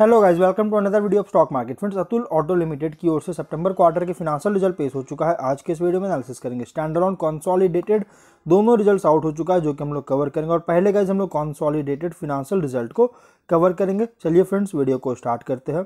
hello guys welcome to another video of stock market friends Atul auto limited की ओर से सितंबर क्वार्टर के फिनेंशियल रिजल्ट पेश हो चुका है आज के इस वीडियो में एनालिसिस करेंगे स्टैंडर्ड ऑन कॉन्सॉलिडेटेड दोनों रिजल्ट्स आउट हो चुका है जो कि हम लोग कवर करेंगे और पहले गाइज हम लोग कॉन्सॉलिडेटेड फिनांशियल रिजल्ट को कवर करेंगे चलिए फ्रेंड्स वीडियो को स्टार्ट करते हैं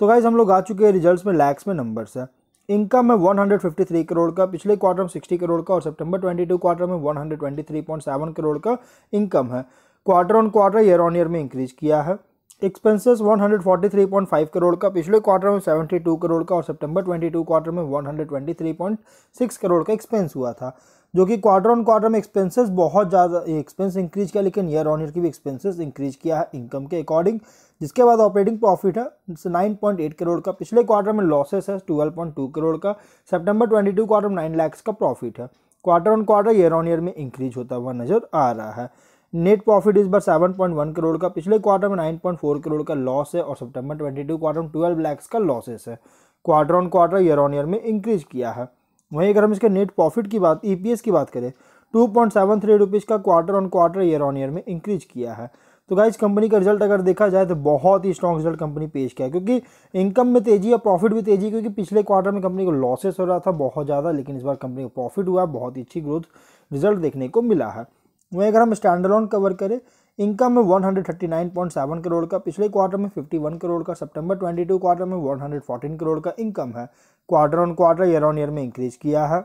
तो गाइज हम लोग आ चुके हैं रिजल्ट में लैक्स में नंबर्स है इनकम है 153 करोड़ का पिछले क्वार्टर में 60 करोड़ का और सितंबर 22 क्वार्टर में 123.7 करोड़ का इनकम है quarter on quarter year on year में इंक्रीज किया है एक्सपेंसेस 143.5 करोड़ का पिछले क्वार्टर में 72 करोड़ का और सितंबर 22 क्वार्टर में 123.6 करोड़ का एक्सपेंस हुआ था जो कि क्वार्टर ऑन क्वार्टर में एक्सपेंसेस बहुत ज़्यादा एक्सपेंस इंक्रीज किया लेकिन ईयर ऑन ईयर की भी एक्सपेंसेस इंक्रीज किया है इनकम के अकॉर्डिंग जिसके बाद ऑपरेटिंग प्रॉफिट है नाइन पॉइंट एट करोड़ का पिछले क्वार्टर में लॉसेस है ट्वेल्व पॉइंट टू करोड़ का सेप्टेम्बर ट्वेंटी टू क्वार्टर में नाइन लैक्स का प्रॉफिट है quarter on quarter year on year में इंक्रीज होता हुआ नज़र आ रहा है नेट प्रॉफिट इस बार 7.1 करोड़ का पिछले क्वार्टर में 9.4 करोड़ का लॉस है और सितंबर 22 क्वार्टर में 12 लैक्स का लॉसेस है quarter on quarter year on year में इंक्रीज किया है वहीं अगर हम इसके नेट प्रॉफिट की बात ईपीएस e की बात करें two point seven three rupees का quarter on quarter year on year में इंक्रीज किया है तो गाइज कंपनी का रिजल्ट अगर देखा जाए तो बहुत ही स्ट्रॉन्ग रिजल्ट कंपनी पेश किया क्योंकि इनकम में तेजी है प्रॉफिट भी तेजी क्योंकि पिछले क्वार्टर में कंपनी को लॉसेस हो रहा था बहुत ज़्यादा लेकिन इस बार कंपनी को प्रॉफिट हुआ बहुत ही अच्छी ग्रोथ रिजल्ट देखने को मिला है वहीं अगर हम स्टैंडलोन कवर करें इनकम में one hundred thirty nine point seven crore का पिछले क्वार्टर में फिफ्टी वन करोड़ का सितंबर ट्वेंटी टू क्वार्टर में वन हंड्रेड फोर्टीन करोड़ का इनकम है quarter on quarter year on year में इंक्रीज किया है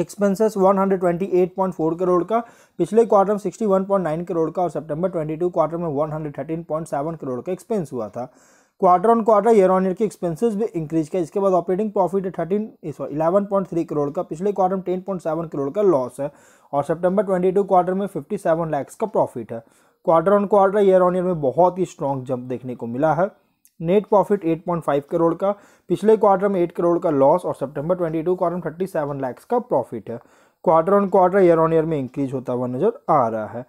expenses one hundred twenty eight point four crore का पिछले क्वार्टर में sixty one point nine crore का और सितंबर ट्वेंटी टू क्वार्टर में one hundred thirteen point seven crore का एक्सपेंस हुआ था quarter on quarter year on year के एक्सपेंसेस भी इंक्रीज किया इसके बाद operating profit thirteen sorry eleven point three crore का पिछले क्वार्टर में टेन पॉइंट सेवन करोड़ का लॉस है और सितंबर ट्वेंटी टू क्वार्टर में फिफ्टी सेवन लैक्स का प्रॉफिट है quarter on quarter year on year में बहुत ही स्ट्रॉन्ग जंप देखने को मिला है नेट प्रॉफिट फाइव करोड़ का पिछले क्वार्टर में एट करोड़ का लॉस और सेप्टेम्बर ट्वेंटी टू क्वार्टर में सेवन लैक्स का प्रॉफिट है quarter on quarter year on year में इंक्रीज होता हुआ नज़र आ रहा है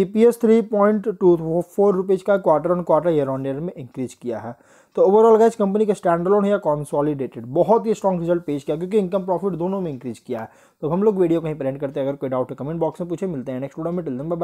EPS P S three point two four rupees का quarter on quarter year on year में इंक्रीज किया है तो ओवरऑल गैस कंपनी स्टैंड लोन या कॉन्सॉलीडेटेड बहुत ही स्ट्रॉन्ग रिजल्ट पेश किया क्योंकि इनकम प्रॉफिट दोनों में इंक्रीज किया है तो हम लोग वीडियो कहीं प्रेंट करते हैं अगर कोई डाउट है कमेंट बॉक्स में पूछे मिलते हैं नेक्स्ट वीडियो में टिल